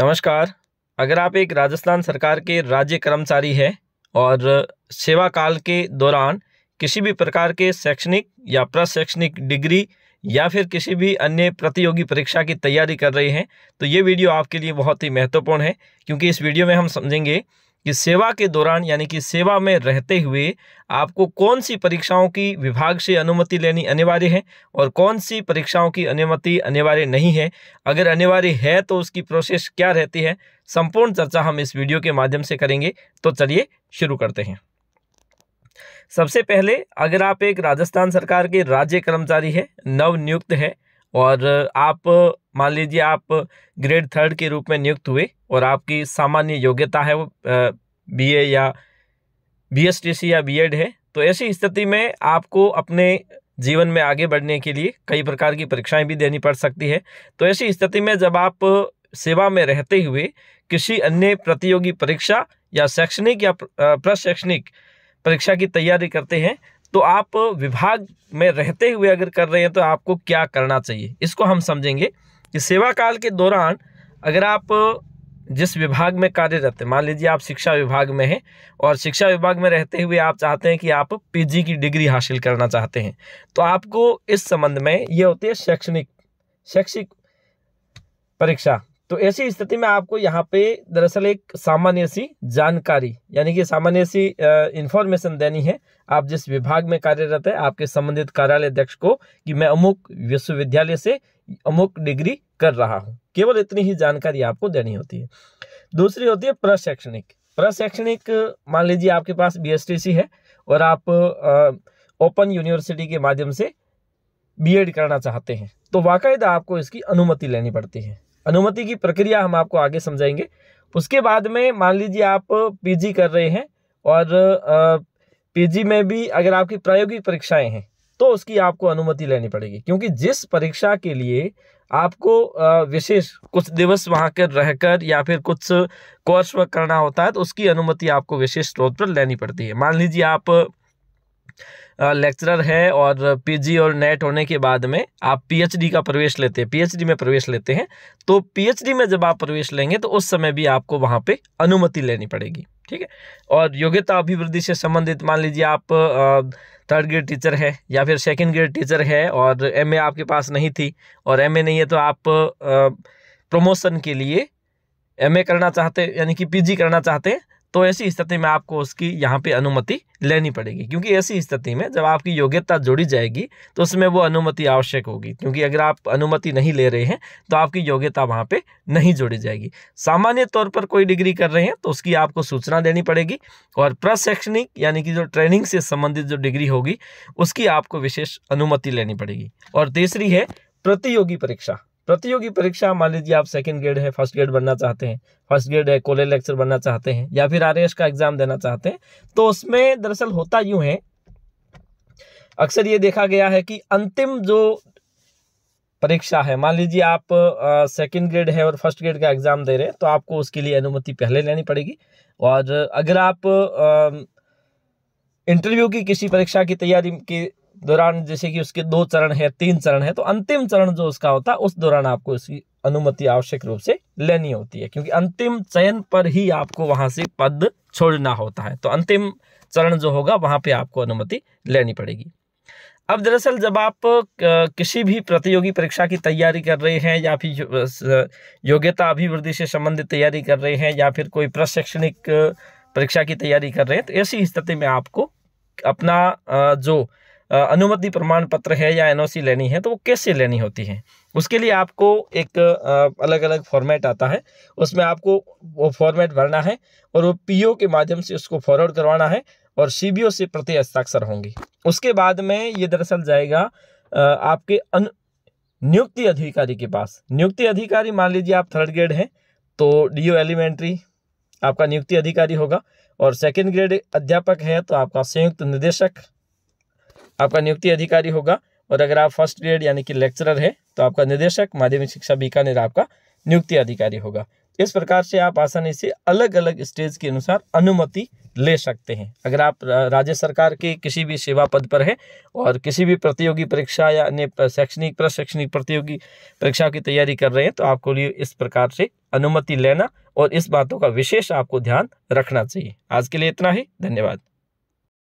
नमस्कार अगर आप एक राजस्थान सरकार के राज्य कर्मचारी हैं और सेवा काल के दौरान किसी भी प्रकार के शैक्षणिक या प्रशैक्षणिक डिग्री या फिर किसी भी अन्य प्रतियोगी परीक्षा की तैयारी कर रहे हैं तो ये वीडियो आपके लिए बहुत ही महत्वपूर्ण है क्योंकि इस वीडियो में हम समझेंगे कि सेवा के दौरान यानी कि सेवा में रहते हुए आपको कौन सी परीक्षाओं की विभाग से अनुमति लेनी अनिवार्य है और कौन सी परीक्षाओं की अनुमति अनिवार्य नहीं है अगर अनिवार्य है तो उसकी प्रोसेस क्या रहती है संपूर्ण चर्चा हम इस वीडियो के माध्यम से करेंगे तो चलिए शुरू करते हैं सबसे पहले अगर आप एक राजस्थान सरकार के राज्य कर्मचारी है नवनियुक्त है और आप मान लीजिए आप ग्रेड थर्ड के रूप में नियुक्त हुए और आपकी सामान्य योग्यता है वो बी या सी या एड है तो ऐसी स्थिति में आपको अपने जीवन में आगे बढ़ने के लिए कई प्रकार की परीक्षाएं भी देनी पड़ सकती है तो ऐसी स्थिति में जब आप सेवा में रहते हुए किसी अन्य प्रतियोगी परीक्षा या शैक्षणिक या प्रशैक्षणिक परीक्षा की तैयारी करते हैं तो आप विभाग में रहते हुए अगर कर रहे हैं तो आपको क्या करना चाहिए इसको हम समझेंगे कि सेवा काल के दौरान अगर आप जिस विभाग में कार्यरत हैं मान लीजिए आप शिक्षा विभाग में हैं और शिक्षा विभाग में रहते हुए आप चाहते हैं कि आप पीजी की डिग्री हासिल करना चाहते हैं तो आपको इस संबंध में ये होती है शैक्षणिक शैक्षिक परीक्षा तो ऐसी स्थिति में आपको यहाँ पे दरअसल एक सामान्य सी जानकारी यानी कि सामान्य सी इंफॉर्मेशन देनी है आप जिस विभाग में कार्यरत है आपके संबंधित कार्यालय अध्यक्ष को कि मैं अमुक विश्वविद्यालय से अमुक डिग्री कर रहा हूँ केवल इतनी ही जानकारी आपको देनी होती है दूसरी होती है प्रशैक्षणिक प्रशैक्षणिक मान लीजिए आपके पास बी है और आप ओपन यूनिवर्सिटी के माध्यम से बी करना चाहते हैं तो वाकई आपको इसकी अनुमति लेनी पड़ती है अनुमति की प्रक्रिया हम आपको आगे समझाएंगे उसके बाद में मान लीजिए आप पीजी कर रहे हैं और पीजी में भी अगर आपकी प्रायोगिक परीक्षाएं हैं तो उसकी आपको अनुमति लेनी पड़ेगी क्योंकि जिस परीक्षा के लिए आपको विशेष कुछ दिवस वहाँ कर रहकर या फिर कुछ कोर्स वर्क करना होता है तो उसकी अनुमति आपको विशेष स्रोत पर लेनी पड़ती है मान लीजिए आप लेक्चरर है और पीजी और नेट होने के बाद में आप पीएचडी का प्रवेश लेते हैं पीएचडी में प्रवेश लेते हैं तो पीएचडी में जब आप प्रवेश लेंगे तो उस समय भी आपको वहाँ पे अनुमति लेनी पड़ेगी ठीक है और योग्यता अभिवृद्धि से संबंधित मान लीजिए आप थर्ड ग्रेड टीचर है या फिर सेकेंड ग्रेड टीचर है और एम आपके पास नहीं थी और एम नहीं है तो आप प्रमोशन के लिए एम करना चाहते यानी कि पी करना चाहते हैं तो ऐसी स्थिति में आपको उसकी यहाँ पे अनुमति लेनी पड़ेगी क्योंकि ऐसी स्थिति में जब आपकी योग्यता जुड़ी जाएगी तो उसमें वो अनुमति आवश्यक होगी क्योंकि अगर आप अनुमति नहीं ले रहे हैं तो आपकी योग्यता वहाँ पे नहीं जोड़ी जाएगी सामान्य तौर पर कोई डिग्री कर रहे हैं तो उसकी आपको सूचना देनी पड़ेगी और प्रशैक्षणिक यानी कि जो ट्रेनिंग से संबंधित जो डिग्री होगी उसकी आपको विशेष अनुमति लेनी पड़ेगी और तीसरी है प्रतियोगी परीक्षा प्रतियोगी परीक्षा मान लीजिए आप सेकंड ग्रेड है फर्स्ट ग्रेड बनना चाहते हैं फर्स्ट ग्रेड है कॉलेज लेक्चर बनना चाहते हैं या फिर आर का एग्जाम देना चाहते हैं तो उसमें दरअसल होता यूं है अक्सर ये देखा गया है कि अंतिम जो परीक्षा है मान लीजिए आप सेकंड ग्रेड है और फर्स्ट ग्रेड का एग्ज़ाम दे रहे हैं तो आपको उसके लिए अनुमति पहले लेनी पड़ेगी और अगर आप इंटरव्यू की किसी परीक्षा की तैयारी की दौरान जैसे कि उसके दो चरण है तीन चरण है तो अंतिम चरण जो उसका होता है उस दौरान आपको इसकी अनुमति आवश्यक रूप से लेनी होती है क्योंकि अंतिम चयन पर ही आपको वहां से पद छोड़ना होता है तो अंतिम चरण जो होगा वहां पे आपको अनुमति लेनी पड़ेगी अब दरअसल जब आप किसी भी प्रतियोगी परीक्षा की तैयारी कर रहे हैं या फिर योग्यता अभिवृद्धि से संबंधित तैयारी कर रहे हैं या फिर कोई प्रशैक्षणिक परीक्षा की तैयारी कर रहे हैं तो ऐसी स्थिति में आपको अपना जो अनुमति प्रमाण पत्र है या एनओसी लेनी है तो वो कैसे लेनी होती है उसके लिए आपको एक अलग अलग फॉर्मेट आता है उसमें आपको वो फॉर्मेट भरना है और वो पीओ के माध्यम से उसको फॉरवर्ड करवाना है और सीबीओ से प्रति हस्ताक्षर होंगे उसके बाद में ये दरअसल जाएगा आपके अनु नियुक्ति अधिकारी के पास नियुक्ति अधिकारी मान लीजिए आप थर्ड ग्रेड हैं तो डी एलिमेंट्री आपका नियुक्ति अधिकारी होगा और सेकेंड ग्रेड अध्यापक है तो आपका संयुक्त निदेशक आपका नियुक्ति अधिकारी होगा और अगर आप फर्स्ट ग्रेड यानी कि लेक्चरर है तो आपका निदेशक माध्यमिक शिक्षा बीकानेर आपका नियुक्ति अधिकारी होगा इस प्रकार से आप आसानी से अलग अलग स्टेज के अनुसार अनुमति ले सकते हैं अगर आप राज्य सरकार के किसी भी सेवा पद पर हैं और किसी भी प्रतियोगी परीक्षा या अन्य शैक्षणिक प्रशैक्षणिक प्रतियोगी परीक्षा की तैयारी कर रहे हैं तो आपको लिए इस प्रकार से अनुमति लेना और इस बातों का विशेष आपको ध्यान रखना चाहिए आज के लिए इतना ही धन्यवाद